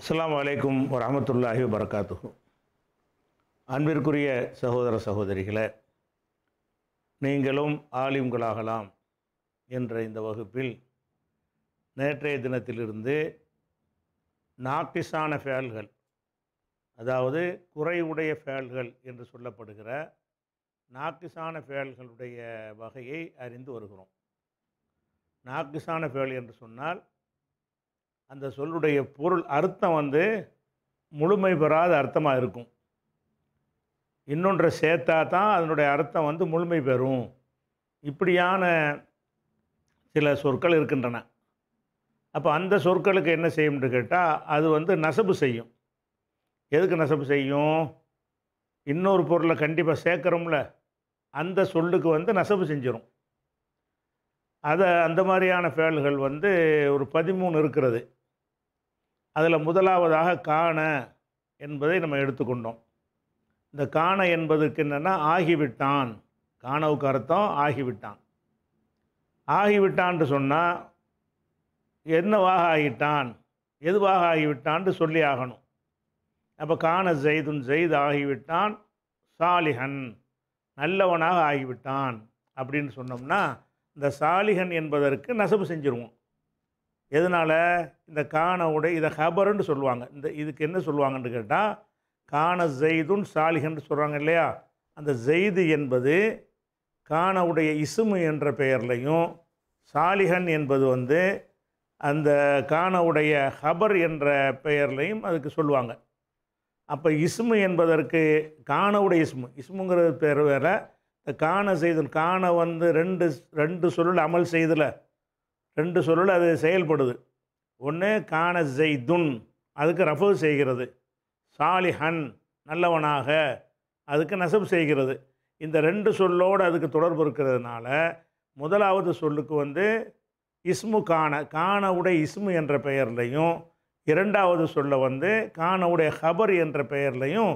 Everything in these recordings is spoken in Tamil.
அஸ்லாம் வலைக்கும் வரமத்துல்லாஹி வரகாத்துகும் அன்பிற்குரிய சகோதர சகோதரிகளை நீங்களும் ஆலிம்களாகலாம் என்ற இந்த வகுப்பில் நேற்றைய தினத்திலிருந்து நாக்கிசான ஃபேல்கள் அதாவது குறைவுடைய ஃபேல்கள் என்று சொல்லப்படுகிற நாக்கிசான ஃபேல்களுடைய வகையை அறிந்து வருகிறோம் நாக்கிசான ஃபேல் என்று சொன்னால் அந்த சொல்லுடைய பொருள் அர்த்தம் வந்து முழுமை பெறாத அர்த்தமாக இருக்கும் இன்னொன்றை சேர்த்தா தான் அதனுடைய அர்த்தம் வந்து முழுமை பெறும் இப்படியான சில சொற்கள் இருக்கின்றன அப்போ அந்த சொற்களுக்கு என்ன செய்யும்னு கேட்டால் அது வந்து நசப்பு செய்யும் எதுக்கு நசப்பு செய்யும் இன்னொரு பொருளை கண்டிப்பாக சேர்க்குறோம்ல அந்த சொல்லுக்கு வந்து நசவு செஞ்சிடும் அதை அந்த மாதிரியான ஃபேல்கள் வந்து ஒரு பதிமூணு இருக்கிறது அதில் முதலாவதாக காண என்பதை நம்ம எடுத்துக்கொண்டோம் இந்த காண என்பதுக்கு என்னென்னா ஆகிவிட்டான் காணவுக்கு அர்த்தம் ஆகிவிட்டான் ஆகிவிட்டான்ட்டு சொன்னால் என்னவாக ஆகிட்டான் எதுவாக ஆகிவிட்டான்ட்டு சொல்லி ஆகணும் அப்போ காண ஜெய்துன் செய்து ஆகிவிட்டான் சாலிஹன் நல்லவனாக ஆகிவிட்டான் அப்படின்னு சொன்னோம்னா இந்த சாலிகன் என்பதற்கு நசபு செஞ்சிருவோம் எதனால் இந்த காண உடை இதை ஹபருன்னு சொல்லுவாங்க இந்த இதுக்கு என்ன சொல்லுவாங்கன்னு கேட்டால் காண ஜெய்துன் சாலிகன்று சொல்கிறாங்க இல்லையா அந்த ஜெய்து என்பது காண உடைய இசுமு என்ற பெயர்லையும் சாலிகன் என்பது வந்து அந்த காண உடைய ஹபர் என்ற பெயர்லையும் அதுக்கு சொல்லுவாங்க அப்போ இசுமு என்பதற்கு காணவுடைய இஸ்மு இசுமுங்கிறது பேர் வேறு இந்த காண செய்தல் காண வந்து ரெண்டு ரெண்டு சொல்லில் அமல் செய்தலை ரெண்டு சொல்லில் அது செயல்படுது ஒன்று காண ஜெய்துன் அதுக்கு ரஃபு செய்கிறது சாலிஹன் நல்லவனாக அதுக்கு நெசவு செய்கிறது இந்த ரெண்டு சொல்லோடு அதுக்கு தொடர்பு இருக்கிறதுனால முதலாவது சொல்லுக்கு வந்து இஸ்மு காண காணவுடைய இஸ்மு என்ற பெயர்லையும் இரண்டாவது சொல்ல வந்து காணவுடைய ஹபர் என்ற பெயர்லையும்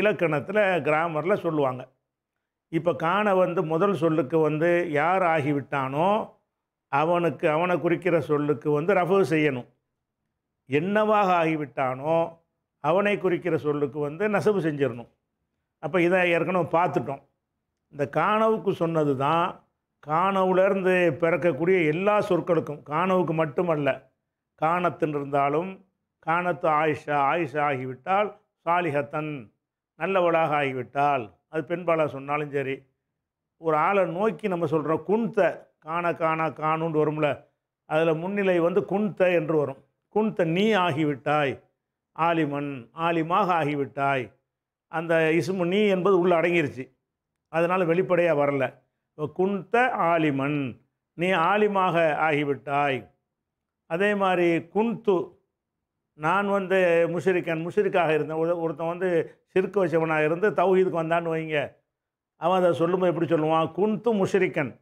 இலக்கணத்தில் கிராமரில் சொல்லுவாங்க இப்போ காண வந்து முதல் சொல்லுக்கு வந்து யார் ஆகிவிட்டானோ அவனுக்கு அவனை குறிக்கிற சொல்லுக்கு வந்து ரஃபு செய்யணும் என்னவாக ஆகிவிட்டானோ அவனை குறிக்கிற சொல்லுக்கு வந்து நெசவு செஞ்சிடணும் அப்போ இதை ஏற்கனவே பார்த்துட்டோம் இந்த காணவுக்கு சொன்னது தான் காணவுலேருந்து பிறக்கக்கூடிய எல்லா சொற்களுக்கும் காணவுக்கு மட்டுமல்ல காணத்தின் இருந்தாலும் காணத்து ஆயுஷா ஆயுஷா ஆகிவிட்டால் சாலிஹத்தன் நல்லவளாக ஆகிவிட்டால் அது பெண்பாளாக சொன்னாலும் சரி ஒரு ஆளை நோக்கி நம்ம சொல்கிறோம் குண்த காண காண காணுன்னு வரும்ல அதில் முன்னிலை வந்து குண்த என்று வரும் குண்த நீ ஆகிவிட்டாய் ஆலிமன் ஆலிமாக ஆகிவிட்டாய் அந்த இசுமு நீ என்பது உள்ளே அடங்கிருச்சு அதனால் வெளிப்படையாக வரல குண்த ஆலிமன் நீ ஆலிமாக ஆகிவிட்டாய் அதே மாதிரி குந்து நான் வந்து முஷிரிக்கன் முஷிரிக்காக இருந்தேன் ஒருத்தன் வந்து சிறுக்கு வச்சவனாக இருந்து தௌஹீதுக்கு வந்தான்னு வைங்க அவன் அதை சொல்லும்போது எப்படி சொல்லுவான் குந்து முஷரிக்கன்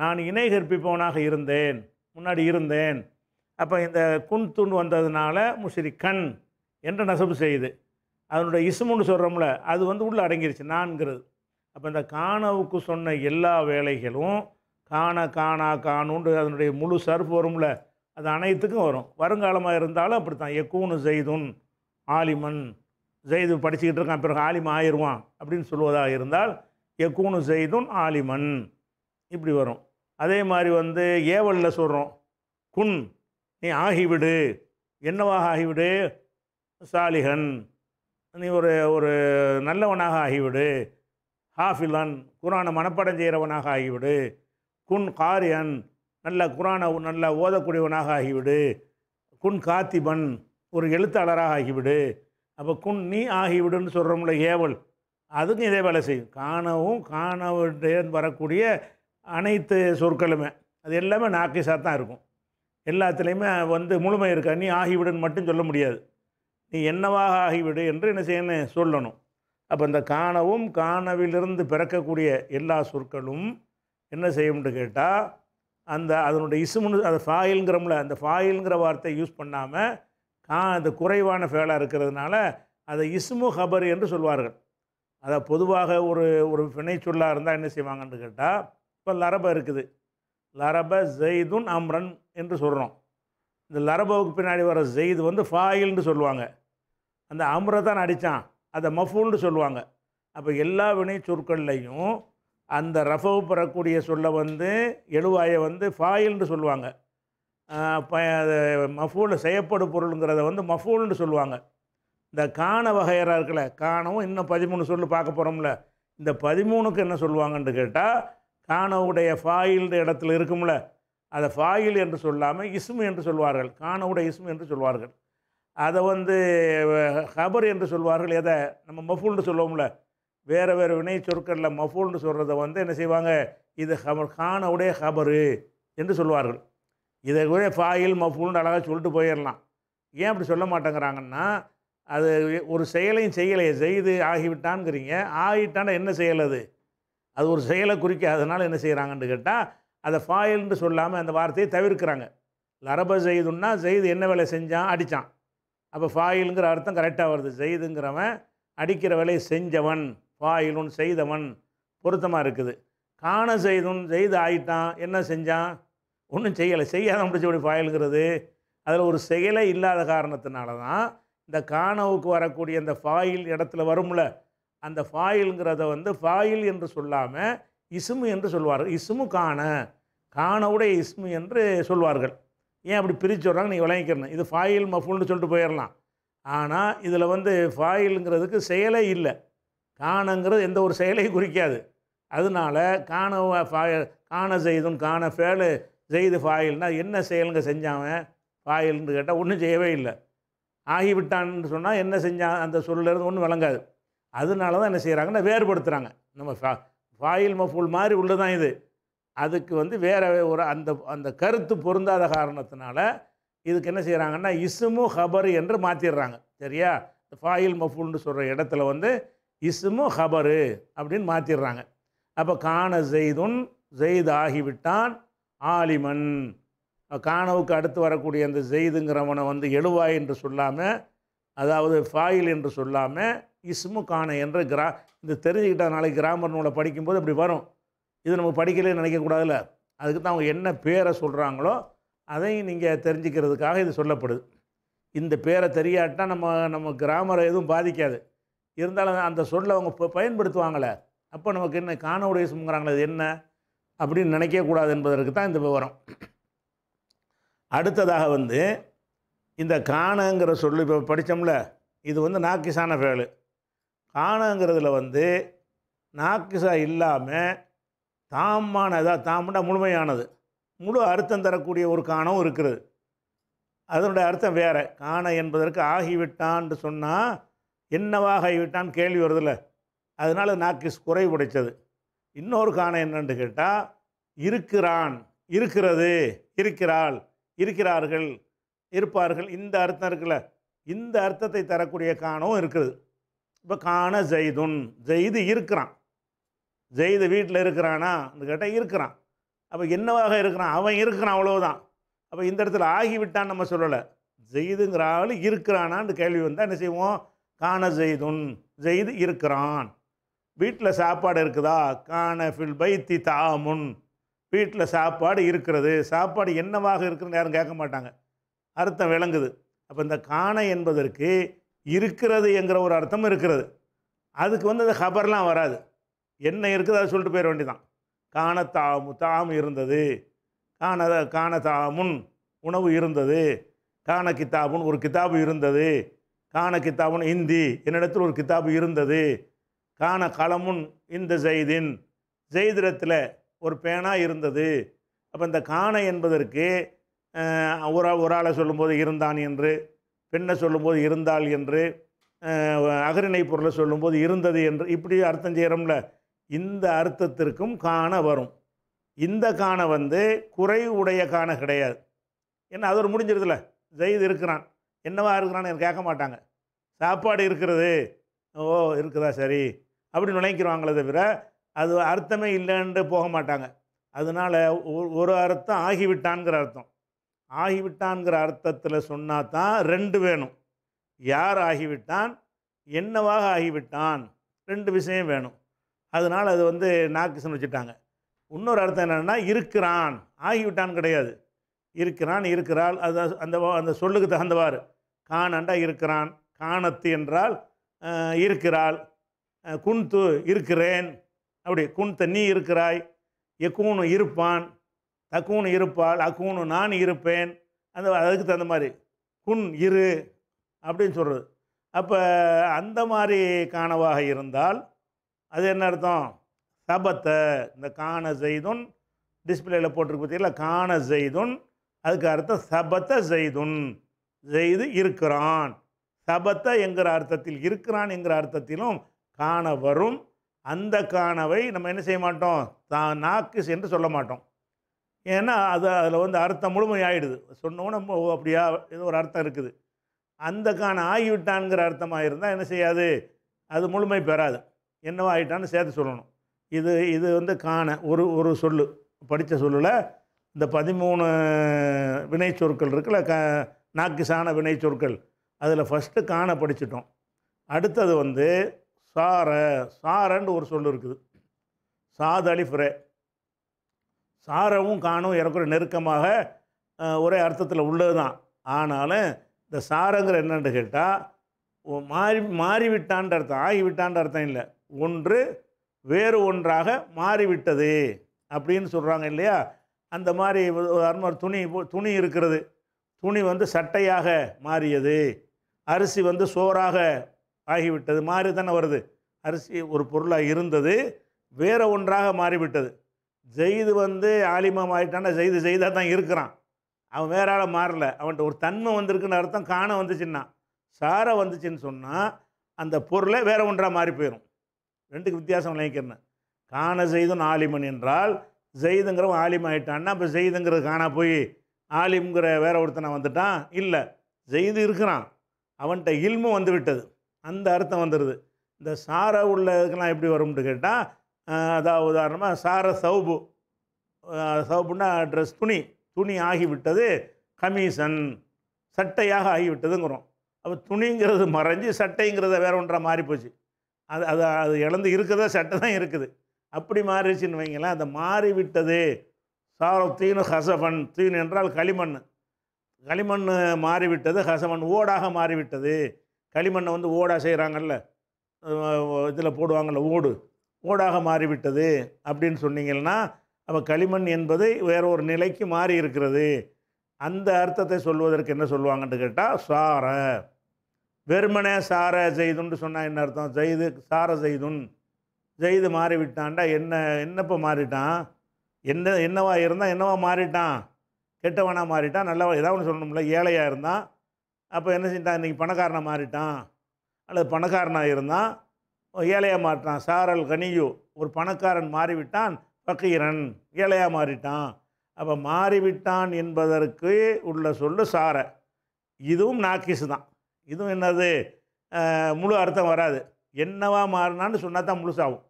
நான் இணை கற்பிப்பவனாக இருந்தேன் முன்னாடி இருந்தேன் அப்போ இந்த குன்துன்னு வந்ததுனால முஷரிக்கன் என்று நெசவு செய்யுது அதனுடைய இசுமுன்னு சொல்கிறோம்ல அது வந்து உள்ளே அடங்கிருச்சு நான்கிறது அப்போ இந்த காணவுக்கு சொன்ன எல்லா வேலைகளும் காண காணா காணுண்டு அதனுடைய முழு சர்ஃப் வரும்ல அது அனைத்துக்கும் வரும் வருங்காலமாக இருந்தாலும் அப்படி தான் எக்கூனு ஜெய்துன் ஆலிமன் ஜெய்து படிச்சுக்கிட்டு இருக்கான் பிறகு ஆலிமன் ஆயிடுவான் அப்படின்னு சொல்வதாக இருந்தால் எக்கூனு செய்தும் ஆலிமன் இப்படி வரும் அதே மாதிரி வந்து ஏவலில் சொல்கிறோம் குன் நீ ஆகிவிடு என்னவாக ஆகிவிடு சாலிகன் நீ ஒரு ஒரு நல்லவனாக ஆகிவிடு ஹாஃபிலன் குரானை மனப்படம் செய்கிறவனாக ஆகிவிடு குன் காரியன் நல்ல குரானை நல்ல ஓதக்கூடியவனாக ஆகிவிடு குன் காத்திபன் ஒரு எழுத்தாளராக ஆகிவிடு அப்போ குன் நீ ஆகிவிடுன்னு சொல்கிறோம்ல ஏவல் அதுக்கும் இதே வேலை செய்யும் காணவும் காணவுடைய வரக்கூடிய அனைத்து சொற்களுமே அது எல்லாமே நாக்கிசாக தான் இருக்கும் எல்லாத்துலேயுமே வந்து முழுமை இருக்கா நீ ஆகிவிடுன்னு மட்டும் சொல்ல முடியாது நீ என்னவாக ஆகிவிடு என்று என்ன செய்யணும் சொல்லணும் அப்போ இந்த காணவும் காணவிலிருந்து பிறக்கக்கூடிய எல்லா சொற்களும் என்ன செய்யும்னு கேட்டால் அந்த அதனுடைய இசுமுன்னு அந்த ஃபாயில்ங்கிறோம்ல அந்த ஃபாயில்ங்கிற வார்த்தையை யூஸ் பண்ணாமல் கா அந்த குறைவான ஃபேலாக இருக்கிறதுனால அதை இசுமு ஹபர் என்று சொல்வார்கள் அதை பொதுவாக ஒரு ஒரு சொல்லாக இருந்தால் என்ன செய்வாங்கன்னு கேட்டால் இப்போ லரப இருக்குது லரப ஜெய்துன் அம்ரன் என்று சொல்கிறோம் இந்த லரபவுக்கு பின்னாடி வர ஜெய்து வந்து ஃபாயில்னு சொல்லுவாங்க அந்த அம்ரை தான் அடித்தான் அதை மஃபூல்னு சொல்லுவாங்க அப்போ எல்லா வினை சொற்கள்லையும் அந்த ரஃபவு பெறக்கூடிய சொல்ல வந்து எழுவாயை வந்து ஃபாயில்னு சொல்லுவாங்க ப மஃபூல் செய்யப்படும் பொருளுங்கிறத வந்து மஃபூல்னு சொல்லுவாங்க இந்த காண வகையராக இருக்கல காணவும் இன்னும் பதிமூணு சொல்லு பார்க்க போகிறோம்ல இந்த பதிமூணுக்கு என்ன சொல்லுவாங்கன்னு கேட்டால் காணவுடைய ஃபாயில்ன்ற இடத்துல இருக்கும்ல அதை ஃபாயில் என்று சொல்லாமல் இஸ்மு என்று சொல்வார்கள் காணவுடைய இஸ்மு என்று சொல்வார்கள் அதை வந்து ஹபர் என்று சொல்வார்கள் எதை நம்ம மஃபூல்னு சொல்லுவோம்ல வேறு வேறு வினை சொற்களில் மஃபூல்னு சொல்கிறத வந்து என்ன செய்வாங்க இது ஹபர் காணவுடைய ஹபரு என்று சொல்வார்கள் இதை கூட ஃபாயில் மஃபூல்னு அழகாக சொல்லிட்டு போயிடலாம் ஏன் அப்படி சொல்ல மாட்டேங்கிறாங்கன்னா அது ஒரு செயலையும் செய்யலையே செய்து ஆகிவிட்டான்ங்கிறீங்க ஆகிட்டான்னா என்ன செயல் அது அது ஒரு செயலை குறிக்க அதனால் என்ன செய்கிறாங்கன்னு கேட்டால் அதை ஃபாயில்னு சொல்லாமல் அந்த வார்த்தையை தவிர்க்கிறாங்க லரப செய்துன்னா செய்து என்ன வேலை செஞ்சான் அடித்தான் அப்போ ஃபாயிலுங்கிற அர்த்தம் கரெக்டாக வருது செய்துங்கிறவன் அடிக்கிற வேலையை செஞ்சவன் ஃபாயிலுன் செய்தவன் பொருத்தமாக இருக்குது காண செய்தும் செய்து ஆயிட்டான் என்ன செஞ்சான் ஒன்றும் செய்யலை செய்யாத முடிச்சபடி ஃபாயிலுங்கிறது அதில் ஒரு செயலை இல்லாத காரணத்தினால தான் இந்த காணவுக்கு வரக்கூடிய இந்த ஃபாயில் இடத்துல வரும்ல அந்த ஃபாயில்ங்கிறத வந்து ஃபாயில் என்று சொல்லாமல் இசுமு என்று சொல்வார்கள் இசுமு காண காணவுடைய இஸ்மு என்று சொல்வார்கள் ஏன் அப்படி பிரித்து சொல்கிறாங்க நீ விளங்கிக்கிறணும் இது ஃபாயில் மஃபுல்னு சொல்லிட்டு போயிடலாம் ஆனால் இதில் வந்து ஃபாயிலுங்கிறதுக்கு செயலே இல்லை காணங்கிறது எந்த ஒரு செயலையும் குறிக்காது அதனால் காண ஃபாயில் காண செய்தும் காண ஃபேலு செய்து ஃபாயில்னால் என்ன செயலுங்க செஞ்சாவன் ஃபாயில்னு கேட்டால் ஒன்றும் செய்யவே இல்லை ஆகிவிட்டான்னு சொன்னால் என்ன செஞ்சால் அந்த சொல்லு ஒன்றும் விளங்காது அதனால தான் என்ன செய்கிறாங்கன்னா வேறுபடுத்துகிறாங்க நம்ம ஃபா ஃபாயில் மஃபூல் மாதிரி உள்ளதான் தான் இது அதுக்கு வந்து வேற ஒரு அந்த அந்த கருத்து பொருந்தாத காரணத்தினால இதுக்கு என்ன செய்கிறாங்கன்னா இசுமு ஹபரு என்று மாற்றிடுறாங்க சரியா ஃபாயில் மஃபூல்னு சொல்கிற இடத்துல வந்து இசுமு ஹபரு அப்படின்னு மாற்றிடுறாங்க அப்போ காண ஜெய்துன் ஜெயித் ஆகிவிட்டான் ஆலிமன் கானவுக்கு அடுத்து வரக்கூடிய அந்த ஜெயிதுங்கிறவனை வந்து எழுவாய் என்று சொல்லாமல் அதாவது ஃபாயில் என்று சொல்லாமல் இஸ்மு கான என்ற கிரா இந்த தெரிஞ்சுக்கிட்டதுனால கிராமர் நூலை படிக்கும்போது இப்படி வரும் இது நம்ம படிக்கலே நினைக்கக்கூடாதுல்ல அதுக்கு தான் அவங்க என்ன பேரை சொல்கிறாங்களோ அதையும் நீங்கள் தெரிஞ்சுக்கிறதுக்காக இது சொல்லப்படுது இந்த பேரை தெரியாட்டால் நம்ம நம்ம கிராமரை எதுவும் பாதிக்காது இருந்தாலும் அந்த சொல்ல அவங்க பயன்படுத்துவாங்களே அப்போ நமக்கு என்ன காணவுடைய உடைய அது என்ன அப்படின்னு நினைக்கக்கூடாது என்பதற்கு தான் இந்த விவரம் அடுத்ததாக வந்து இந்த காணங்கிற சொல் இப்போ படித்தோம்ல இது வந்து நாக்கிசான ஃபேலு காணங்கிறதுல வந்து நாக்கிசா இல்லாமல் தாமானதாக தாம்னா முழுமையானது முழு அர்த்தம் தரக்கூடிய ஒரு காணம் இருக்கிறது அதனுடைய அர்த்தம் வேறு காண என்பதற்கு ஆகிவிட்டான்னு சொன்னால் என்னவாக ஆகிவிட்டான்னு கேள்வி வருதில்ல அதனால் நாக்கிஸ் உடைச்சது இன்னொரு காணம் என்னன்னு கேட்டால் இருக்கிறான் இருக்கிறது இருக்கிறாள் இருக்கிறார்கள் இருப்பார்கள் இந்த அர்த்தம் இருக்குல்ல இந்த அர்த்தத்தை தரக்கூடிய காணவும் இருக்குது இப்போ காண ஜெய்துன் ஜெய்து இருக்கிறான் ஜெய்து வீட்டில் இருக்கிறானா கேட்டால் இருக்கிறான் அப்போ என்னவாக இருக்கிறான் அவன் இருக்கிறான் அவ்வளோதான் அப்போ இந்த இடத்துல ஆகிவிட்டான்னு நம்ம சொல்லலை ஜெய்துங்கிற ஆள் இருக்கிறானான்னு கேள்வி வந்தால் என்ன செய்வோம் காண ஜெய்துன் ஜெய்து இருக்கிறான் வீட்டில் சாப்பாடு இருக்குதா காண ஃபில் பைத்தி தாமுன் வீட்டில் சாப்பாடு இருக்கிறது சாப்பாடு என்னவாக இருக்குதுன்னு யாரும் கேட்க மாட்டாங்க அர்த்தம் விளங்குது அப்போ இந்த காண என்பதற்கு இருக்கிறது என்கிற ஒரு அர்த்தம் இருக்கிறது அதுக்கு வந்து அந்த ஹபர்லாம் வராது என்ன இருக்குது அதை சொல்லிட்டு போயிட வேண்டிதான் காணத்தாமு தாமு தாம் இருந்தது காண காண தாமுன் உணவு இருந்தது காண கித்தாபுன் ஒரு கித்தாபு இருந்தது காண கித்தாபுன் இந்தி என்னிடத்தில் ஒரு கித்தாபு இருந்தது காண களமுன் இந்த ஜெய்தின் ஜெய்திரத்தில் ஒரு பேனா இருந்தது அப்போ இந்த காணை என்பதற்கு ஒரு ஆளை சொல்லும்போது இருந்தான் என்று பெண்ணை சொல்லும்போது இருந்தாள் என்று அகரிணை பொருளை சொல்லும்போது இருந்தது என்று இப்படி அர்த்தம் செய்கிறோம்ல இந்த அர்த்தத்திற்கும் காண வரும் இந்த காண வந்து குறை உடைய காண கிடையாது ஏன்னா அது ஒரு முடிஞ்சிருதுல ஜெயித் இருக்கிறான் என்னவா இருக்கிறான்னு கேட்க மாட்டாங்க சாப்பாடு இருக்கிறது ஓ இருக்குதா சரி அப்படி நினைக்கிறாங்களே தவிர அது அர்த்தமே இல்லைன்ட்டு போக மாட்டாங்க அதனால் ஒரு அர்த்தம் ஆகிவிட்டான்ங்கிற அர்த்தம் ஆகிவிட்டான்ங்கிற அர்த்தத்தில் சொன்னால் தான் ரெண்டு வேணும் யார் ஆகிவிட்டான் என்னவாக ஆகிவிட்டான் ரெண்டு விஷயம் வேணும் அதனால் அது வந்து நாக்குசன் வச்சுட்டாங்க இன்னொரு அர்த்தம் என்னென்னா இருக்கிறான் ஆகிவிட்டான் கிடையாது இருக்கிறான் இருக்கிறாள் அது அந்த அந்த சொல்லுக்கு தகுந்தவாறு காணண்டா இருக்கிறான் காணத்து என்றால் இருக்கிறாள் குந்து இருக்கிறேன் அப்படி குன் தண்ணி இருக்கிறாய் எக்கூனு இருப்பான் தக்கூனு இருப்பாள் அக்கூனு நான் இருப்பேன் அந்த அதுக்கு தகுந்த மாதிரி குன் இரு அப்படின்னு சொல்கிறது அப்போ அந்த மாதிரி காணவாக இருந்தால் அது என்ன அர்த்தம் சபத்தை இந்த காண செய்தும் டிஸ்பிளேயில் போட்டிருக்கு பார்த்தீங்களா காண செய்தும் அதுக்கு அர்த்தம் சபத்தை செய்துன் செய்து இருக்கிறான் சபத்தை என்கிற அர்த்தத்தில் இருக்கிறான் என்கிற அர்த்தத்திலும் காண வரும் அந்த காணவை நம்ம என்ன செய்ய மாட்டோம் தான் நாக்கு என்று சொல்ல மாட்டோம் ஏன்னா அது அதில் வந்து அர்த்தம் முழுமை ஆகிடுது சொன்னோன்னு நம்ம அப்படியா ஏதோ ஒரு அர்த்தம் இருக்குது அந்த காண ஆகிவிட்டான்ங்கிற அர்த்தமாக இருந்தால் என்ன செய்யாது அது முழுமை பெறாது என்னவோ ஆகிட்டான்னு சேர்த்து சொல்லணும் இது இது வந்து காண ஒரு ஒரு சொல்லு படித்த சொல்லில் இந்த பதிமூணு வினை சொற்கள் இருக்குல்ல க நாக்கு சாண வினை சொற்கள் அதில் ஃபஸ்ட்டு காண படிச்சிட்டோம் அடுத்தது வந்து சார சாரன்னு ஒரு சொல் இருக்குது சாத அலிஃப்ரே சாரவும் காணும் எனக்கு நெருக்கமாக ஒரே அர்த்தத்தில் உள்ளது தான் ஆனாலும் இந்த சாரங்கிற என்னென்னு கேட்டால் மாறி மாறிவிட்டான்ற அர்த்தம் ஆகிவிட்டான்ற அர்த்தம் இல்லை ஒன்று வேறு ஒன்றாக மாறிவிட்டது அப்படின்னு சொல்கிறாங்க இல்லையா அந்த மாதிரி அருமார் துணி துணி இருக்கிறது துணி வந்து சட்டையாக மாறியது அரிசி வந்து சோறாக ஆகிவிட்டது மாறி தானே வருது அரிசி ஒரு பொருளாக இருந்தது வேறு ஒன்றாக மாறிவிட்டது ஜெயிது வந்து ஆலிமம் ஆகிட்டான்னா ஜெயிது ஜெயிதாக தான் இருக்கிறான் அவன் வேற ஆளை மாறல அவன்கிட்ட ஒரு தன்மை வந்திருக்குன்னு அர்த்தம் காண வந்துச்சுன்னா சாரை வந்துச்சுன்னு சொன்னால் அந்த பொருளை வேற ஒன்றாக மாறி போயிடும் ரெண்டுக்கு வித்தியாசம் நினைக்கிறேன் காண செய்தும் ஆலிமன் என்றால் ஜெயிதுங்கிறவன் ஆலிம் ஆகிட்டான்னா இப்போ ஜெயிதுங்கிறது காணா போய் ஆலிம்ங்கிற வேற ஒருத்தனை வந்துட்டான் இல்லை ஜெயிது இருக்கிறான் அவன்கிட்ட இல்மும் வந்து விட்டது அந்த அர்த்தம் வந்துடுது இந்த சாரை உள்ளதுக்கெல்லாம் எப்படி வரும்னு கேட்டால் அதாவது உதாரணமாக சார சவுபு சவுப்புன்னா ட்ரெஸ் துணி துணி ஆகிவிட்டது கமிஷன் சட்டையாக ஆகிவிட்டதுங்கிறோம் அப்போ துணிங்கிறது மறைஞ்சு சட்டைங்கிறத வேற ஒன்றா மாறிப்போச்சு அது அது அது இழந்து இருக்கிறதா சட்டை தான் இருக்குது அப்படி மாறிடுச்சுன்னு வைங்களேன் அதை மாறிவிட்டது சார தீனு ஹசபன் தீனு என்றால் களிமண் களிமண் மாறிவிட்டது ஹசபன் ஓடாக மாறிவிட்டது களிமண்ணை வந்து ஓடாக செய்கிறாங்கல்ல இதில் போடுவாங்கள்ல ஓடு ஓடாக மாறிவிட்டது அப்படின்னு சொன்னீங்கன்னா அப்போ களிமண் என்பது வேற ஒரு நிலைக்கு மாறி இருக்கிறது அந்த அர்த்தத்தை சொல்வதற்கு என்ன சொல்லுவாங்கன்னு கேட்டால் சார வெறுமனே சார ஜெய்துன்ட்டு சொன்னால் என்ன அர்த்தம் ஜெய்து சார ஜெய்துன் ஜெய்து மாறிவிட்டான்டா என்ன என்னப்போ மாறிட்டான் என்ன என்னவா இருந்தால் என்னவா மாறிட்டான் கெட்டவனாக மாறிட்டான் நல்லவா ஏதாவது ஒன்று சொல்லணும்ல ஏழையாக இருந்தான் அப்போ என்ன செஞ்சான் இன்றைக்கி பணக்காரனை மாறிட்டான் அல்லது பணக்காரனாக இருந்தான் ஏழையாக மாறிட்டான் சாரல் கனியு ஒரு பணக்காரன் மாறிவிட்டான் பக்கீரன் ஏழையாக மாறிட்டான் அப்போ மாறிவிட்டான் என்பதற்கு உள்ள சொல்லு சார இதுவும் நாக்கிசு தான் இதுவும் என்னது முழு அர்த்தம் வராது என்னவா மாறினான்னு சொன்னால் தான் முழுசாகும்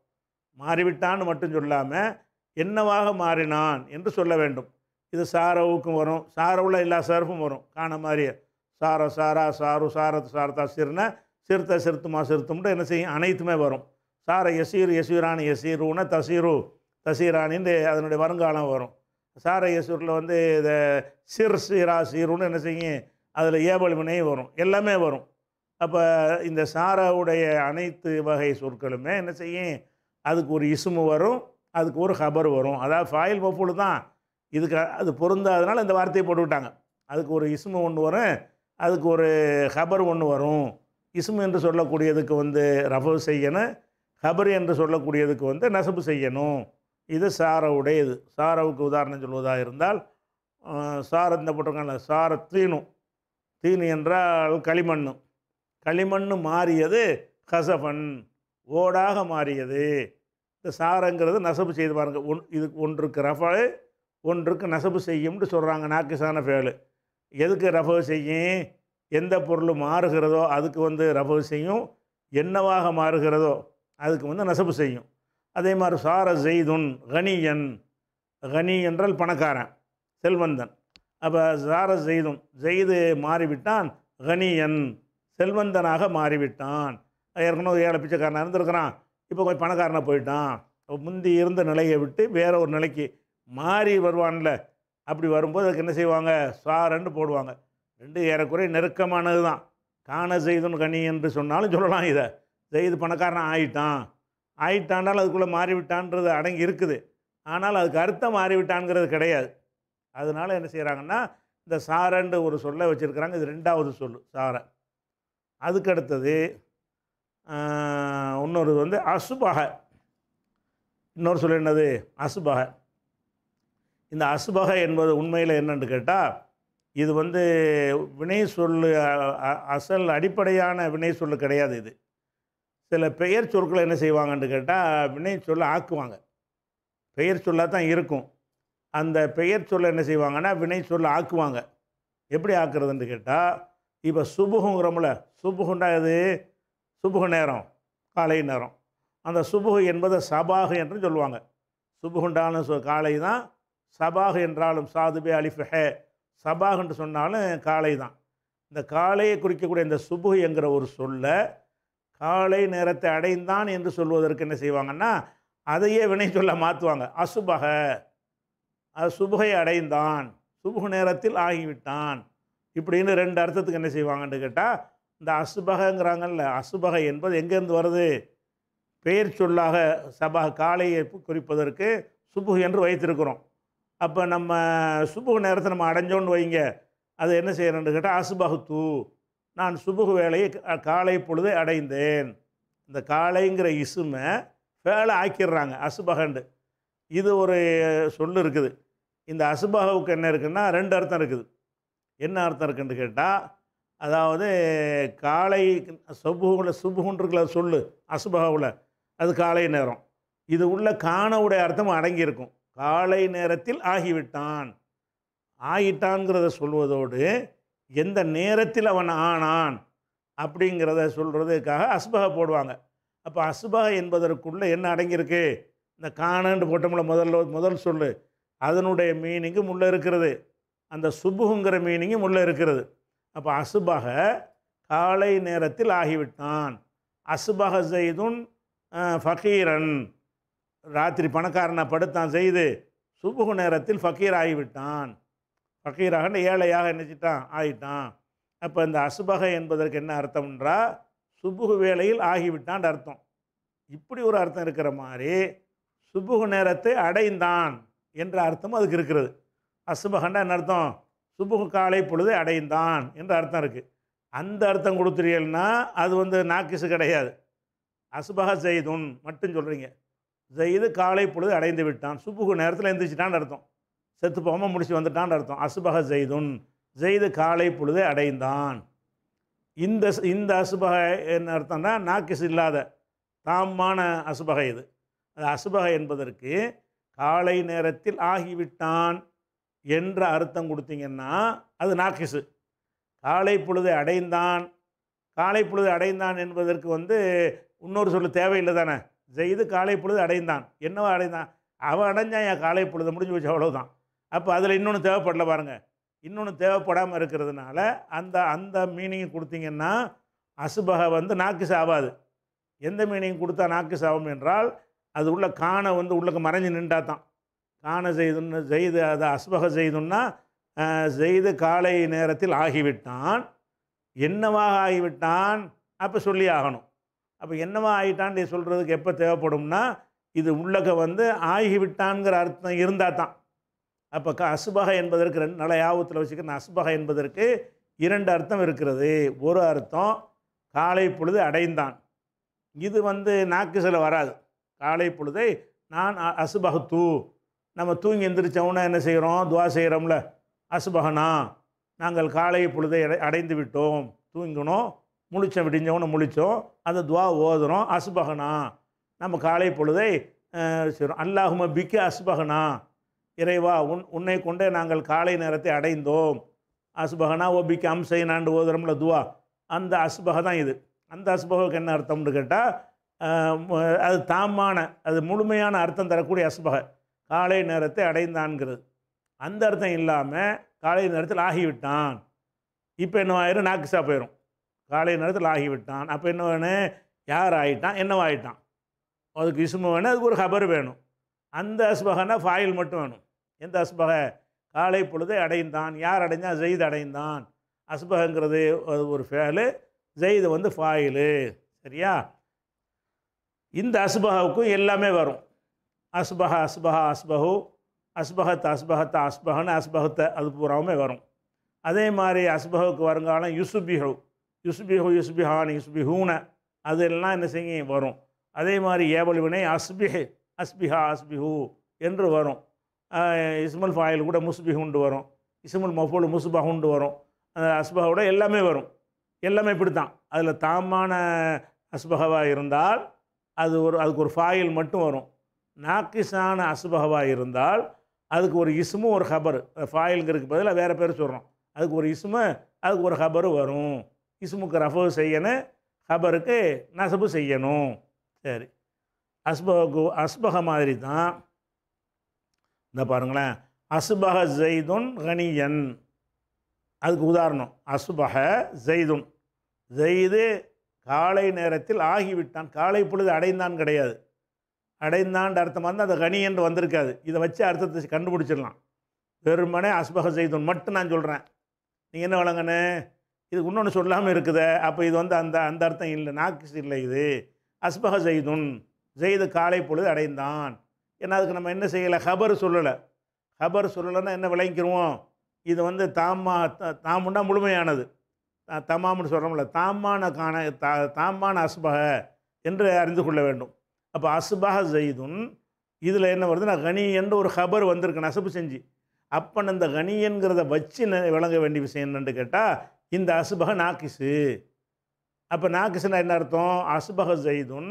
மாறிவிட்டான்னு மட்டும் சொல்லாமல் என்னவாக மாறினான் என்று சொல்ல வேண்டும் இது சாரவுக்கும் வரும் சாரவுள்ள எல்லா சர்ஃபும் வரும் காண மாதிரியே சார சாரா சாரு சாரத் சாரதா சிறுன சிறுத்த சிறுத்துமா சிறுத்தும்ட்டு என்ன செய்யும் அனைத்துமே வரும் சார எசீர் எசீரானி எசீருன்னு தசீரு தசீரானு அதனுடைய வருங்காலம் வரும் சார எசூரில் வந்து இந்த சிறு சீரா சீருன்னு என்ன செய்யும் அதில் ஏவல் வரும் எல்லாமே வரும் அப்போ இந்த சாராவுடைய அனைத்து வகை சொற்களுமே என்ன செய்யும் அதுக்கு ஒரு இசுமு வரும் அதுக்கு ஒரு ஹபர் வரும் அதாவது ஃபாயில் மஃபுல் தான் இதுக்கு அது பொருந்தாதனால இந்த வார்த்தையை போட்டு விட்டாங்க அதுக்கு ஒரு இசுமு ஒன்று வரும் அதுக்கு ஒரு ஹபர் ஒன்று வரும் இஸ்மு என்று சொல்லக்கூடியதுக்கு வந்து ரஃபு செய்யணும் ஹபர் என்று சொல்லக்கூடியதுக்கு வந்து நெசப்பு செய்யணும் இது சாரவுடைய இது சாரவுக்கு உதாரணம் சொல்வதாக இருந்தால் சார இந்த போட்டிருக்காங்க சார தீனு தீனு என்றால் களிமண் களிமண் மாறியது கசபன் ஓடாக மாறியது இந்த சாரங்கிறது நெசப்பு செய்து பாருங்கள் ஒன் இதுக்கு ஒன்றுக்கு ரஃபு ஒன்றுக்கு நெசப்பு செய்யும்னு சொல்கிறாங்க நாக்கிசான ஃபேலு எதுக்கு ரஃபு செய்யும் எந்த பொருள் மாறுகிறதோ அதுக்கு வந்து ரஃபு செய்யும் என்னவாக மாறுகிறதோ அதுக்கு வந்து நெசப்பு செய்யும் அதே மாதிரி சார ஜெய்துன் கனியன் கனி என்றால் பணக்காரன் செல்வந்தன் அப்போ சார ஜெய்துன் ஜெய்து மாறிவிட்டான் கனியன் செல்வந்தனாக மாறிவிட்டான் ஏற்கனவே ஏழை பிச்சைக்காரனாக இருந்திருக்கிறான் இப்போ கொஞ்சம் பணக்காரனாக போயிட்டான் முந்தி இருந்த நிலையை விட்டு வேற ஒரு நிலைக்கு மாறி வருவான்ல அப்படி வரும்போது அதுக்கு என்ன செய்வாங்க சாரன்னு போடுவாங்க ரெண்டு ஏறக்குறைய நெருக்கமானது தான் காண செய்துன்னு கனி என்று சொன்னாலும் சொல்லலாம் இதை செய்து பணக்காரன் ஆயிட்டான் ஆயிட்டாண்டால் அதுக்குள்ளே மாறிவிட்டான்றது அடங்கி இருக்குது ஆனால் அதுக்கு அர்த்தம் மாறிவிட்டான்ங்கிறது கிடையாது அதனால் என்ன செய்கிறாங்கன்னா இந்த சாரன்று ஒரு சொல்லை வச்சுருக்கிறாங்க இது ரெண்டாவது சொல் சாரை அதுக்கடுத்தது இன்னொரு வந்து அசுபாக இன்னொரு சொல் என்னது அசுபக இந்த அசுபக என்பது உண்மையில் என்னென்னு கேட்டால் இது வந்து வினை சொல்லு அசல் அடிப்படையான வினை சொல்லு கிடையாது இது சில பெயர் சொற்களை என்ன செய்வாங்கன்னு கேட்டால் வினை சொல்ல ஆக்குவாங்க பெயர் சொல்லாக தான் இருக்கும் அந்த பெயர் சொல்ல என்ன செய்வாங்கன்னா வினை சொல்ல ஆக்குவாங்க எப்படி ஆக்குறதுன்னு கேட்டால் இப்போ சுபுகுங்கிறோம்ல சுபுகுண்டா இது சுபுக நேரம் காலை நேரம் அந்த சுபுகு என்பதை சபாகு என்று சொல்லுவாங்க சுபுகுண்டான சொ காலை தான் சபாஹ் என்றாலும் சாதுபே அலிஃபஹ சபாஹ் என்று சொன்னாலும் காலை தான் இந்த காலையை குறிக்கக்கூடிய இந்த சுபு என்கிற ஒரு சொல்ல காலை நேரத்தை அடைந்தான் என்று சொல்வதற்கு என்ன செய்வாங்கன்னா அதையே வினை சொல்ல மாற்றுவாங்க அசுபக அது சுபகை அடைந்தான் சுபு நேரத்தில் ஆகிவிட்டான் இப்படின்னு ரெண்டு அர்த்தத்துக்கு என்ன செய்வாங்கன்னு கேட்டால் இந்த அசுபகங்கிறாங்கல்ல அசுபகை என்பது எங்கேருந்து வருது பெயர் சொல்லாக சபாக காலையை குறிப்பதற்கு சுபு என்று வைத்திருக்கிறோம் அப்போ நம்ம சுபுக நேரத்தை நம்ம அடைஞ்சோன்னு வைங்க அது என்ன செய்யணும்னு கேட்டால் அசுபகுத்து நான் சுபுகு வேலையை காலை பொழுதே அடைந்தேன் இந்த காலைங்கிற இசுமை வேலை ஆக்கிடுறாங்க அசுபகண்டு இது ஒரு சொல் இருக்குது இந்த அசுபகவுக்கு என்ன இருக்குன்னா ரெண்டு அர்த்தம் இருக்குது என்ன அர்த்தம் இருக்குன்னு கேட்டால் அதாவது காலை சுபுகுல சுபுகுன்றிருக்கல சொல்லு அசுபகவில் அது காலை நேரம் இது உள்ள காணவுடைய அர்த்தம் அடங்கியிருக்கும் காலை நேரத்தில் ஆகிவிட்டான் ஆயிட்டான்கிறத சொல்வதோடு எந்த நேரத்தில் அவன் ஆனான் அப்படிங்கிறத சொல்கிறதுக்காக அஸ்பகா போடுவாங்க அப்போ அசுபக என்பதற்குள்ளே என்ன அடங்கியிருக்கு இந்த காணன்னு போட்டோம்ல முதல்ல முதல் சொல் அதனுடைய மீனிங்கும் உள்ளே இருக்கிறது அந்த சுபுகுங்கிற மீனிங்கும் உள்ளே இருக்கிறது அப்போ அசுபக காலை நேரத்தில் ஆகிவிட்டான் அசுபக செய்துன் ஃபகீரன் ராத்திரி பணக்காரனை படுத்தான் செய்து சுபுகு நேரத்தில் ஃபக்கீர் ஆகிவிட்டான் ஃபக்கீராக ஏழையாக நினைச்சிட்டான் ஆகிட்டான் அப்போ இந்த அசுபகை என்பதற்கு என்ன அர்த்தம் என்றால் சுபுகு வேளையில் ஆகிவிட்டான் அர்த்தம் இப்படி ஒரு அர்த்தம் இருக்கிற மாதிரி சுபுகு நேரத்தை அடைந்தான் என்ற அர்த்தமும் அதுக்கு இருக்கிறது அசுபகண்டா என்ன அர்த்தம் சுபுகு காலை பொழுது அடைந்தான் என்ற அர்த்தம் இருக்குது அந்த அர்த்தம் கொடுத்துறீங்கன்னா அது வந்து நாக்கிசு கிடையாது அசுபக செய்துன் மட்டும் சொல்கிறீங்க செய்து காலை பொழுது அடைந்து விட்டான் சுப்புகு நேரத்தில் எந்திரிச்சிட்டான்னு அர்த்தம் செத்து போகாமல் முடிச்சு வந்துட்டான்னு அர்த்தம் அசுபக ஜெய்துன் செய்து காலை பொழுது அடைந்தான் இந்த இந்த அசுபக என்ன அர்த்தம்னா நாக்கிஸ் இல்லாத தாமான அசுபகை இது அது அசுபகை என்பதற்கு காலை நேரத்தில் ஆகிவிட்டான் என்ற அர்த்தம் கொடுத்தீங்கன்னா அது நாக்கிசு காலை பொழுது அடைந்தான் காலை பொழுது அடைந்தான் என்பதற்கு வந்து இன்னொரு சொல்ல தேவையில்லை தானே செய்து காலை பொழுது அடைந்தான் என்னவா அடைந்தான் அவன் அடைஞ்சான் என் காலை பொழுது முடிஞ்சு போச்சு அவ்வளோதான் அப்போ அதில் இன்னொன்று தேவைப்படல பாருங்கள் இன்னொன்று தேவைப்படாமல் இருக்கிறதுனால அந்த அந்த மீனிங் கொடுத்தீங்கன்னா அசுபக வந்து நாக்கு சாவாது எந்த மீனிங் கொடுத்தா நாக்கு சாவும் என்றால் அது உள்ள காணை வந்து உள்ளக்கு மறைஞ்சு நின்றா தான் காணை செய்துன்னு செய்து அதை அசுபக செய்துன்னா செய்து காலை நேரத்தில் ஆகிவிட்டான் என்னவாக ஆகிவிட்டான் அப்போ சொல்லி ஆகணும் அப்போ என்னவா ஆகிட்டான்னு சொல்கிறதுக்கு எப்போ தேவைப்படும்னா இது உள்ளக வந்து ஆகிவிட்டான்ங்கிற அர்த்தம் இருந்தால் தான் அப்போ க அசுபக என்பதற்கு ரெண்டு நல்ல யாபத்தில் வச்சுக்கிறேன் அசுபக என்பதற்கு இரண்டு அர்த்தம் இருக்கிறது ஒரு அர்த்தம் காலை பொழுது அடைந்தான் இது வந்து நாக்கு சில வராது காலை பொழுதை நான் அசுபக தூ நம்ம தூங்கி எந்திரிச்சவுன்னா என்ன செய்கிறோம் துவா செய்கிறோம்ல அசுபகனா நாங்கள் காலை பொழுதை அடை அடைந்து விட்டோம் தூங்கணும் முழிச்சோம் விடிஞ்சவனை முழித்தோம் அந்த துவா ஓதுறோம் அசுபகனா நம்ம காலை பொழுதை செய்கிறோம் அல்லாஹும பிக்க அசுபகனா இறைவா உன் உன்னை கொண்டே நாங்கள் காலை நேரத்தை அடைந்தோம் அசுபகனா ஓ பிக்க அம்சை நாண்டு ஓதுறோம்ல துவா அந்த அசுபக தான் இது அந்த அசுபகவுக்கு என்ன அர்த்தம்னு கேட்டால் அது தாமான அது முழுமையான அர்த்தம் தரக்கூடிய அசுபக காலை நேரத்தை அடைந்தான்கிறது அந்த அர்த்தம் இல்லாமல் காலை நேரத்தில் ஆகிவிட்டான் இப்போ என்ன ஆயிரும் நாக்குசா போயிடும் காலை நேரத்தில் ஆகிவிட்டான் அப்போ என்ன வேணும் யார் ஆகிட்டான் என்னவாயிட்டான் அதுக்கு இசுமு வேணும் அதுக்கு ஒரு ஹபர் வேணும் அந்த அஸ்பகனா ஃபாயில் மட்டும் வேணும் எந்த அஸ்பக காலை பொழுதை அடைந்தான் யார் அடைஞ்சால் ஜெயித் அடைந்தான் அஸ்பகங்கிறது அது ஒரு ஃபேலு ஜெயிது வந்து ஃபாயிலு சரியா இந்த அஸ்பகாவுக்கும் எல்லாமே வரும் அஸ்பஹ அஸ்பஹா அஸ்பஹு அஸ்பஹத் அஸ்பஹத் அஸ்பகன்னு அஸ்பகத்தை அது பூராவுமே வரும் அதே மாதிரி அஸ்பகவுக்கு வருங்காலம் யுசுபிஹு யுஸ்பிஹு யுஸ்பிஹான் யுஸ்பிஹூன அதெல்லாம் என்ன செய்யும் வரும் அதே மாதிரி ஏவல் வினை அஸ்பிஹ் அஸ்பிஹா அஸ்பிஹு என்று வரும் இஸ்மல் ஃபாயில் கூட முஸ்பிஹுண்டு வரும் இஸ்முல் மஃபூல் முஸ்பஹுண்டு வரும் அந்த அஸ்பஹோட எல்லாமே வரும் எல்லாமே இப்படி தான் அதில் தாமான அஸ்பகவாக இருந்தால் அது ஒரு அதுக்கு ஒரு ஃபாயில் மட்டும் வரும் நாக்கிசான அஸ்பகவாக இருந்தால் அதுக்கு ஒரு இஸ்மும் ஒரு ஹபர் ஃபாயிலுங்கிறதுக்கு பதிலாக வேறு பேர் சொல்கிறோம் அதுக்கு ஒரு இஸ்மு அதுக்கு ஒரு ஹபரு வரும் இஸ்முக்கு ரஃபு செய்யணும் ஹபருக்கு நசபு செய்யணும் சரி அஸ்பகு அஸ்பக மாதிரி தான் இந்த பாருங்களேன் அஸ்பக ஜெய்துன் கனியன் அதுக்கு உதாரணம் அஸ்பக ஜெய்துன் ஜெய்து காலை நேரத்தில் ஆகிவிட்டான் காலை பொழுது அடைந்தான் கிடையாது அடைந்தாண்டு அர்த்தமாக இருந்தால் அந்த கனி என்று வந்திருக்காது இதை வச்சு அர்த்தத்தை கண்டுபிடிச்சிடலாம் வெறுமனே அஸ்பக செய்துன் மட்டும் நான் சொல்கிறேன் நீங்கள் என்ன வழங்கண்ணே இது இன்னொன்று சொல்லாமல் இருக்குது அப்போ இது வந்து அந்த அந்த அர்த்தம் இல்லை நாக்கு இல்லை இது அஸ்பக ஜெய்துன் ஜெய்து காலை பொழுது அடைந்தான் ஏன்னா அதுக்கு நம்ம என்ன செய்யலை ஹபர் சொல்லலை ஹபர் சொல்லலைன்னா என்ன விளங்கிக்கிறோம் இது வந்து தாமா தாமுன்னா முழுமையானது தமாம்னு சொல்கிறோம்ல தாமான காண தா தாமான அஸ்பக என்று அறிந்து கொள்ள வேண்டும் அப்போ அஸ்பக ஜெய்துன் இதில் என்ன வருதுன்னா கனி என்று ஒரு ஹபர் வந்திருக்கு நசப்பு செஞ்சு அப்போ அந்த கனிங்கிறத வச்சு விளங்க வேண்டிய விஷயம் என்னென்னு கேட்டால் இந்த அசுபக நாக்கிசு அப்போ நாக்கிசுனா என்ன அர்த்தம் அசுபக ஜெய்துன்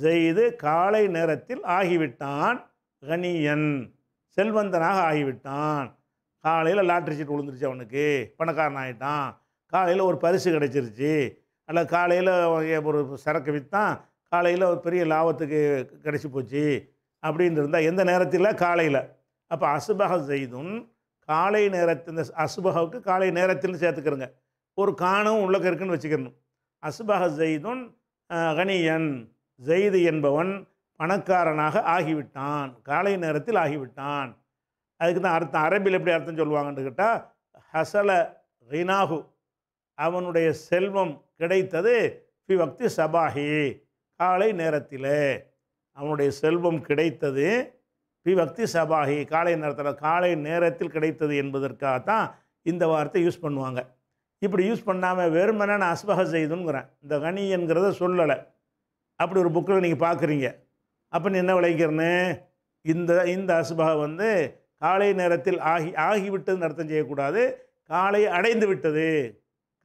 ஜெய்து காலை நேரத்தில் ஆகிவிட்டான் கணியன் செல்வந்தனாக ஆகிவிட்டான் காலையில் லாட்ரி சீட் விழுந்துருச்சு அவனுக்கு பணக்காரன் ஆகிட்டான் காலையில் ஒரு பரிசு கிடைச்சிருச்சு அல்ல காலையில் ஒரு சரக்கு விற்றான் காலையில் ஒரு பெரிய லாபத்துக்கு கிடச்சி போச்சு அப்படின்னு இருந்தால் எந்த நேரத்தில் காலையில் அப்போ அசுபக செய்தும் காலை நேரத்தில் அசுபகவுக்கு காலை நேரத்தில் சேர்த்துக்கிறோங்க ஒரு காணும் உள்ளக்க இருக்குன்னு வச்சுக்கணும் அஸ்பஹ ஜெய்துன் கனியன் ஜெய்து என்பவன் பணக்காரனாக ஆகிவிட்டான் காலை நேரத்தில் ஆகிவிட்டான் அதுக்கு தான் அர்த்தம் அரபில் எப்படி அர்த்தம் சொல்லுவாங்கன்னு கேட்டால் ஹசல ரினாகு அவனுடைய செல்வம் கிடைத்தது பி வக்தி சபாஹி காலை நேரத்தில் அவனுடைய செல்வம் கிடைத்தது பி பக்தி சபாஹி காலை நேரத்தில் காலை நேரத்தில் கிடைத்தது என்பதற்காகத்தான் இந்த வார்த்தை யூஸ் பண்ணுவாங்க இப்படி யூஸ் பண்ணாமல் வெறுமனே நான் அஸ்பக செய்துங்கிறேன் இந்த என்கிறத சொல்லலை அப்படி ஒரு புக்கில் நீங்கள் பார்க்குறீங்க அப்போ நீ என்ன விளைக்கிறேன்னு இந்த இந்த அஸ்பகா வந்து காலை நேரத்தில் ஆகி ஆகிவிட்டது நடத்தம் செய்யக்கூடாது காலை அடைந்து விட்டது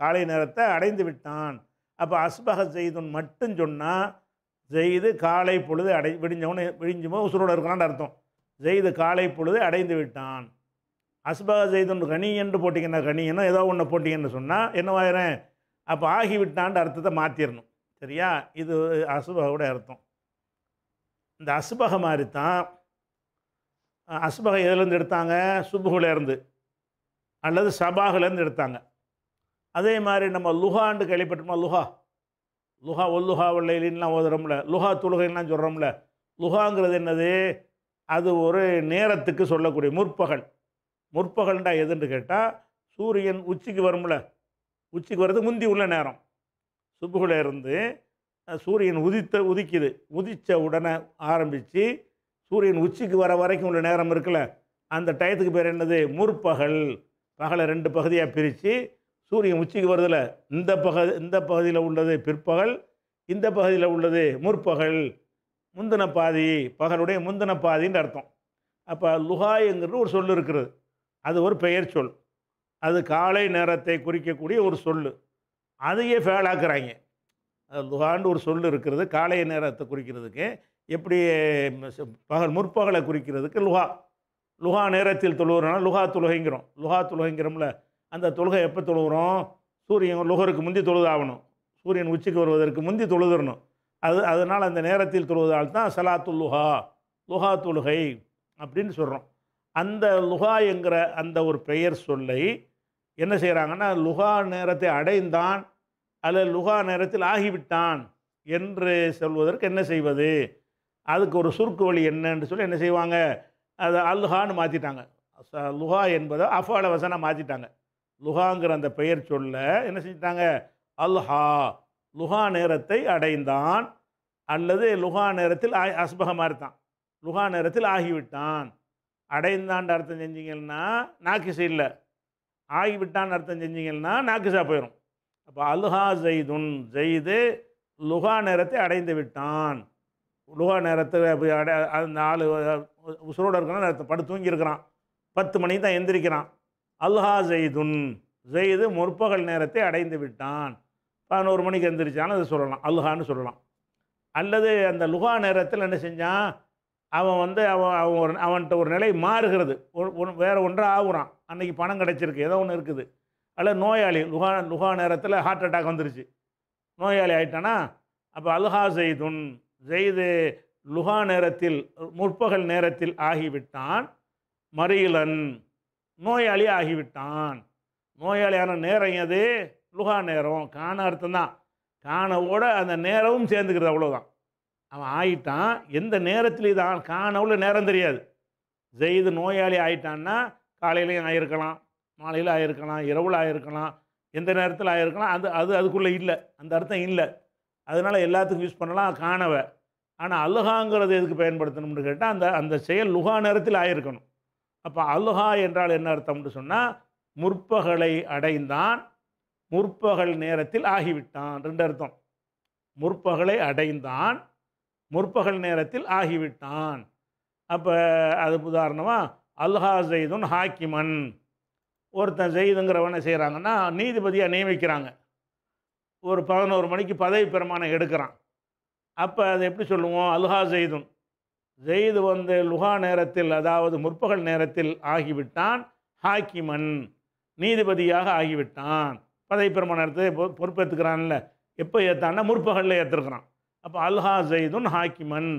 காலை நேரத்தை அடைந்து விட்டான் அப்போ அஸ்பக செய்துன்னு மட்டும் சொன்னால் செய்து காலை பொழுது அடை விடிஞ்சவனு விடிஞ்சுமோ உசுரோடு இருக்கான்னு அர்த்தம் செய்து காலை பொழுது அடைந்து விட்டான் அஸ்பக செய்து கனி என்று போட்டிங்கன்னா கனியனோ ஏதோ ஒன்று போட்டிங்கன்னு சொன்னால் என்னவாயிறேன் அப்போ ஆகிவிட்டான்ற அர்த்தத்தை மாற்றிடணும் சரியா இது அசுபகோட அர்த்தம் இந்த அசுபக மாதிரி தான் அசுபக எதுலேருந்து எடுத்தாங்க சுபுகுலேருந்து அல்லது சபாகுலேருந்து எடுத்தாங்க அதே மாதிரி நம்ம லுஹாண்டு கேள்விப்பட்டோமா லுஹா லுஹா ஒல்லுஹா உள்ளிலாம் ஓதுறோம்ல லுஹா துலுகைலாம் சொல்கிறோம்ல லுஹாங்கிறது என்னது அது ஒரு நேரத்துக்கு சொல்லக்கூடிய முற்பகல் முற்பகல்ண்டா எதுன்னு கேட்டால் சூரியன் உச்சிக்கு வரும்ல உச்சிக்கு வர்றது முந்தி உள்ள நேரம் சுப்புகளை இருந்து சூரியன் உதித்த உதிக்குது உதித்த உடனே ஆரம்பித்து சூரியன் உச்சிக்கு வர வரைக்கும் உள்ள நேரம் இருக்குல்ல அந்த டயத்துக்கு பேர் என்னது முற்பகல் பகலை ரெண்டு பகுதியாக பிரித்து சூரியன் உச்சிக்கு வருதில் இந்த பக இந்த பகுதியில் உள்ளது பிற்பகல் இந்த பகுதியில் உள்ளது முற்பகல் முந்தின பாதி பகலுடைய முந்தின பாதின்னு அர்த்தம் அப்போ லுகாய்ங்கிறது ஒரு சொல் இருக்கிறது அது ஒரு பெயர் சொல் அது காலை நேரத்தை குறிக்கக்கூடிய ஒரு சொல் அதையே ஃபேலாக்குறாங்க துகாண்டு ஒரு சொல் இருக்கிறது காலை நேரத்தை குறிக்கிறதுக்கு எப்படி பகல் முற்பகலை குறிக்கிறதுக்கு லுகா லுகா நேரத்தில் தொழுகிறோம்னா லுகா தொழுகைங்கிறோம் லுகா தொழுகைங்கிறோம்ல அந்த தொழுகை எப்போ தொழுகிறோம் சூரியன் லுகருக்கு முந்தி தொழுதாகணும் சூரியன் உச்சிக்கு வருவதற்கு முந்தி தொழுதுறணும் அது அதனால் அந்த நேரத்தில் தொழுவதால் தான் சலாத்து லுகா லுஹா தொழுகை அப்படின்னு சொல்கிறோம் அந்த லுகா என்கிற அந்த ஒரு பெயர் சொல்லை என்ன செய்கிறாங்கன்னா லுகா நேரத்தை அடைந்தான் அல்லது லுகா நேரத்தில் ஆகிவிட்டான் என்று சொல்வதற்கு என்ன செய்வது அதுக்கு ஒரு சுருக்கு வழி என்னன்னு சொல்லி என்ன செய்வாங்க அதை அல்ஹான்னு மாற்றிட்டாங்க லுஹா என்பதை அஃபால வசனாக மாற்றிட்டாங்க லுஹாங்கிற அந்த பெயர் சொல்ல என்ன செஞ்சிட்டாங்க அல்ஹா லுஹா நேரத்தை அடைந்தான் அல்லது லுஹா நேரத்தில் ஆ அஸ்பகமாக இருந்தான் லுஹா நேரத்தில் ஆகிவிட்டான் அடைந்தான்ட்டு அர்த்தம் செஞ்சீங்கன்னா நாக்கிசு இல்லை ஆகிவிட்டான்னு அர்த்தம் செஞ்சீங்கன்னா நாக்கிசா போயிடும் அப்போ அல்ஹா ஜெய்துன் ஜெய்து லுகா நேரத்தை அடைந்து விட்டான் லுகா நேரத்தில் அடை அந்த ஆள் உசுரோடு இருக்கிறான் நேரத்தை படு தூங்கியிருக்கிறான் பத்து மணி தான் எந்திரிக்கிறான் அல்ஹா ஜெய்துன் ஜெய்து முற்பகல் நேரத்தை அடைந்து விட்டான் பதினோரு மணிக்கு எந்திரிச்சாலும் அதை சொல்லலாம் அல்ஹான்னு சொல்லலாம் அல்லது அந்த லுகா நேரத்தில் என்ன செஞ்சான் அவன் வந்து அவன் அவன் ஒரு அவன்கிட்ட ஒரு நிலை மாறுகிறது ஒரு வேறு ஒன்றாக ஆகுறான் அன்றைக்கி பணம் கிடச்சிருக்கு ஏதோ ஒன்று இருக்குது அதில் நோயாளி லுகா லுகா நேரத்தில் ஹார்ட் அட்டாக் வந்துருச்சு நோயாளி ஆயிட்டானா அப்போ அல்ஹா ஜெய்துன் ஜெய்து லுகா நேரத்தில் முற்பகல் நேரத்தில் ஆகிவிட்டான் மறியலன் நோயாளி ஆகிவிட்டான் நோயாளியான நேரம் எது லுகா நேரம் காண அர்த்தம் தான் காணவோட அந்த நேரமும் சேர்ந்துக்கிறது அவ்வளோதான் அவன் ஆயிட்டான் எந்த நேரத்தில் இது காணவுள்ள நேரம் தெரியாது ஜெயிது நோயாளி ஆயிட்டான்னா காலையிலையும் ஆயிருக்கலாம் மாலையில் ஆயிருக்கலாம் இரவில் ஆயிருக்கலாம் எந்த நேரத்தில் ஆயிருக்கலாம் அது அது அதுக்குள்ளே இல்லை அந்த அர்த்தம் இல்லை அதனால் எல்லாத்துக்கும் யூஸ் பண்ணலாம் காணவை ஆனால் அல்லுகாங்கிறது எதுக்கு பயன்படுத்தணும்னு கேட்டால் அந்த அந்த செயல் லுகா நேரத்தில் ஆயிருக்கணும் அப்போ அல்லுகா என்றால் என்ன அர்த்தம்னு சொன்னால் முற்பகலை அடைந்தான் முற்பகல் நேரத்தில் ஆகிவிட்டான் ரெண்டு அர்த்தம் முற்பகலை அடைந்தான் முற்பகல் நேரத்தில் ஆகிவிட்டான் அப்போ அது உதாரணமாக அல்ஹா ஜெய்துன் ஹாக்கிமன் ஒருத்தன் ஜெயிதுங்கிறவனை செய்கிறாங்கன்னா நீதிபதியாக நியமிக்கிறாங்க ஒரு பதினோரு மணிக்கு பதவி பிரமாணம் எடுக்கிறான் அப்போ அதை எப்படி சொல்லுவோம் அல்ஹா ஜெய்தும் ஜெயிது வந்து லுகா நேரத்தில் அதாவது முற்பகல் நேரத்தில் ஆகிவிட்டான் ஹாக்கிமன் நீதிபதியாக ஆகிவிட்டான் பதவி பிரமாணத்தை பொறுப்பேற்றுக்கிறான்ல எப்போ ஏற்றான்னா முற்பகலில் ஏற்றுருக்குறான் அப்போ அல்ஹா ஜெய்துன் ஹாக்கிமன்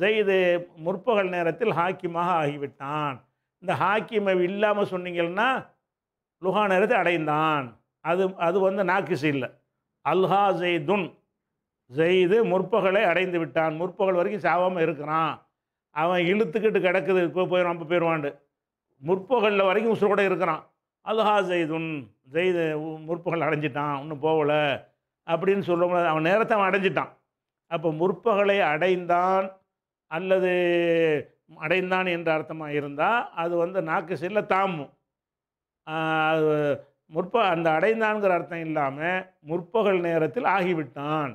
ஜெய்து முற்பகல் நேரத்தில் ஹாக்கிமாக ஆகிவிட்டான் இந்த ஹாக்கிமை இல்லாமல் சொன்னீங்கன்னா லுஹா நேரத்தை அடைந்தான் அது அது வந்து நாக்கிசு இல்லை அல்ஹா ஜெய்துன் ஜெய்து முற்பகலை அடைந்து விட்டான் முற்பகல் வரைக்கும் சாவாமல் இருக்கிறான் அவன் இழுத்துக்கிட்டு கிடக்குது இப்போ போயிடும் அப்போ போயிடுவாண்டு முற்பகலில் வரைக்கும் உசுறு கூட இருக்கிறான் அல்ஹா ஜெய்துன் ஜெய்து முற்பகல் அடைஞ்சிட்டான் ஒன்றும் போகலை அப்படின்னு சொல்லும்போது அவன் நேரத்தை அவன் அடைஞ்சிட்டான் அப்போ முற்பகலை அடைந்தான் அல்லது அடைந்தான் என்ற அர்த்தமாக இருந்தால் அது வந்து நாக்கு செல்ல தாமும் அது முற்ப அந்த அடைந்தான்கிற அர்த்தம் இல்லாமல் முற்பகல் நேரத்தில் ஆகிவிட்டான்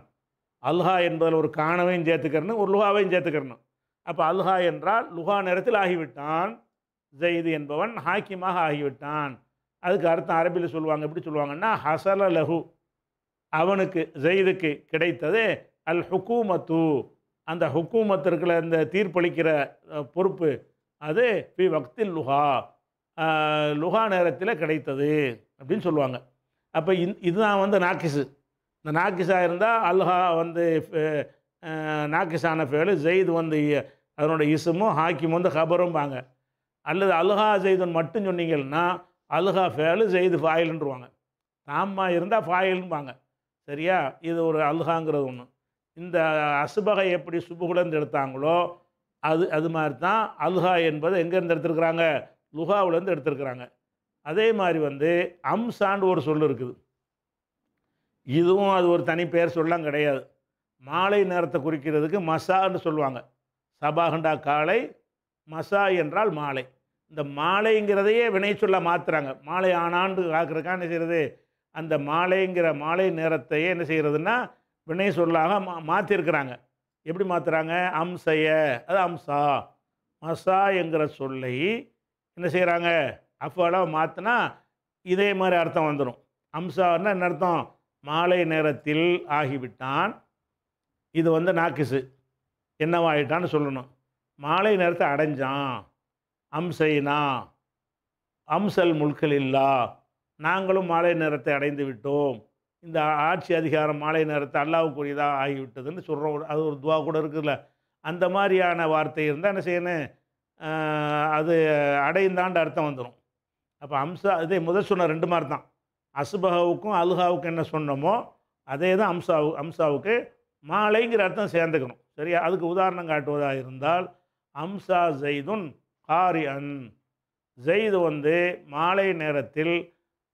அல்ஹா என்பதில் ஒரு காணவையும் சேர்த்துக்கிறணும் ஒரு லுகாவையும் சேர்த்துக்கிறணும் அப்போ அல்ஹா என்றால் லுகா நேரத்தில் ஆகிவிட்டான் ஜெயிது என்பவன் ஹாக்கிமாக ஆகிவிட்டான் அதுக்கு அர்த்தம் அரபியில் சொல்லுவாங்க எப்படி சொல்லுவாங்கன்னா ஹசல லஹு அவனுக்கு ஜெயிதுக்கு கிடைத்தது அல் ஹுக்கூமத்து அந்த ஹுக்கூமத்திற்குள்ள இந்த தீர்ப்பளிக்கிற பொறுப்பு அது பி வக்தில் லுஹா லுஹா நேரத்தில் கிடைத்தது அப்படின்னு சொல்லுவாங்க அப்போ இந் இதுதான் வந்து நாக்கிஸு இந்த நாக்கிஸாக இருந்தால் அல்ஹா வந்து நாக்கிசான ஃபேலு ஜெயித் வந்து அதனோட இசுமும் ஹாக்கிம் வந்து ஹபரும்பாங்க அல்லது அல்ஹா ஜெயிதுன்னு மட்டும் சொன்னீங்கன்னா அல்ஹா ஃபேலு ஜெயிது ஃபாயில்ன்றவாங்க தாமா இருந்தால் ஃபாயில்பாங்க சரியா இது ஒரு அல்ஹாங்கிறது ஒன்று இந்த அசுபகை எப்படி சுபுகுலேருந்து எடுத்தாங்களோ அது அது மாதிரி தான் அல்ஹா என்பதை எங்கேருந்து எடுத்திருக்கிறாங்க லுஹாவிலேருந்து எடுத்திருக்கிறாங்க அதே மாதிரி வந்து அம்சான்னு ஒரு சொல் இருக்குது இதுவும் அது ஒரு தனி பெயர் சொல்லலாம் கிடையாது மாலை நேரத்தை குறிக்கிறதுக்கு மசான்னு சொல்லுவாங்க சபாகண்டா காலை மசா என்றால் மாலை இந்த மாலைங்கிறதையே வினை சொல்ல மாற்றுறாங்க மாலை ஆனாண்டு காக்கிறதுக்காக என்ன செய்கிறது அந்த மாலைங்கிற மாலை நேரத்தையே என்ன செய்கிறதுன்னா வினை சொல்லாக மா மாற்றிருக்கிறாங்க எப்படி மாற்றுறாங்க அம்சைய அது அம்சா மசா என்கிற சொல்லை என்ன செய்கிறாங்க அஃபாலாக மாற்றினா இதே மாதிரி அர்த்தம் வந்துடும் அம்சான்னா என்ன அர்த்தம் மாலை நேரத்தில் ஆகிவிட்டான் இது வந்து நாக்கிசு என்னவாயிட்டான்னு சொல்லணும் மாலை நேரத்தை அடைஞ்சான் அம்சைனா அம்சல் முழுக்கள் இல்லா நாங்களும் மாலை நேரத்தை அடைந்து விட்டோம் இந்த ஆட்சி அதிகாரம் மாலை நேரத்தை அல்லாவுக்குரியதாக ஆகிவிட்டதுன்னு சொல்கிறோம் அது ஒரு துவா கூட இருக்குதுல்ல அந்த மாதிரியான வார்த்தை இருந்தால் என்ன செய்யணும் அது அடைந்தாண்டு அர்த்தம் வந்துடும் அப்போ அம்சா இதே முதல் சொன்ன ரெண்டு மாதிரி தான் அசுபகாவுக்கும் அலுகாவுக்கும் என்ன சொன்னோமோ அதே தான் அம்சாவு அம்சாவுக்கு மாலைங்கிற அர்த்தம் சேர்ந்துக்கணும் சரியா அதுக்கு உதாரணம் காட்டுவதாக இருந்தால் அம்சா ஜெய்துன் காரியன் ஜெய்து வந்து மாலை நேரத்தில்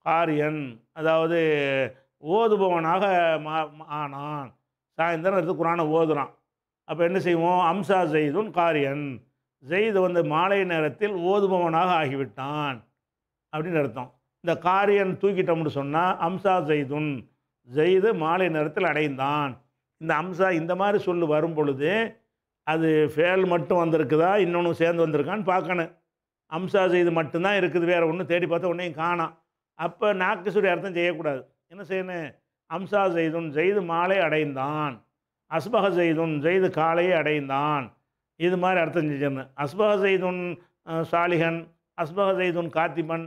காரியன் அதாவது ஓதுபவனாக மா ஆனான் சாயந்தரம் எடுத்து குரானை ஓதுறான் அப்போ என்ன செய்வோம் அம்சா ஜெய்துன் காரியன் ஜெய்து வந்து மாலை நேரத்தில் ஓதுபவனாக ஆகிவிட்டான் அப்படின்னு அர்த்தம் இந்த காரியன் தூக்கிட்டோம்னு சொன்னால் அம்சா ஜெய்துன் ஜெய்து மாலை நேரத்தில் அடைந்தான் இந்த அம்சா இந்த மாதிரி சொல்லு வரும் பொழுது அது ஃபேல் மட்டும் வந்திருக்குதா இன்னொன்று சேர்ந்து வந்திருக்கான்னு பார்க்கணும் அம்சா செய்து மட்டும்தான் இருக்குது வேறு ஒன்றும் தேடி பார்த்தா ஒன்றையும் காணாம் அப்போ நாக்கு அர்த்தம் செய்யக்கூடாது என்ன செய்யணும் அம்சா ஜெய்துன் ஜெய்து மாலை அடைந்தான் அஸ்பக ஜெய்துன் ஜெய்து காலையை அடைந்தான் இது மாதிரி அர்த்தம் செஞ்சிடணும் அஸ்பக ஜெய்துன் சாலிகன் அஸ்பக ஜெய்துன் காத்திபன்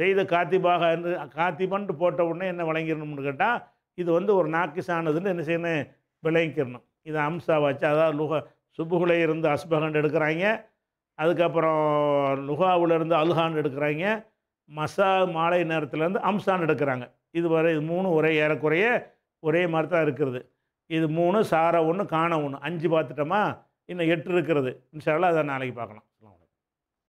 ஜெய்து காத்திபாக இருந்து காத்திபன்ட்டு போட்ட உடனே என்ன விளங்கிடணும்னு கேட்டால் இது வந்து ஒரு நாக்கிசானதுன்னு என்ன செய்யணும் விளங்கிக்கிறணும் இது அம்சா வச்சு அதாவது லுக சுப்புகுலே இருந்து அஸ்பகன் எடுக்கிறாங்க அதுக்கப்புறம் லுகாவிலேருந்து அலுஹான் எடுக்கிறாங்க மசா மாலை நேரத்துலேருந்து அம்சான் எடுக்கிறாங்க இது வர இது மூணு ஒரே ஏறக்குறைய ஒரே மாதிரி தான் இருக்கிறது இது மூணு சார ஒன்று காண ஒன்று அஞ்சு பார்த்துட்டோமா இன்னும் எட்டு இருக்கிறது இன்ஷால்லாம் அதை நாளைக்கு பார்க்கலாம்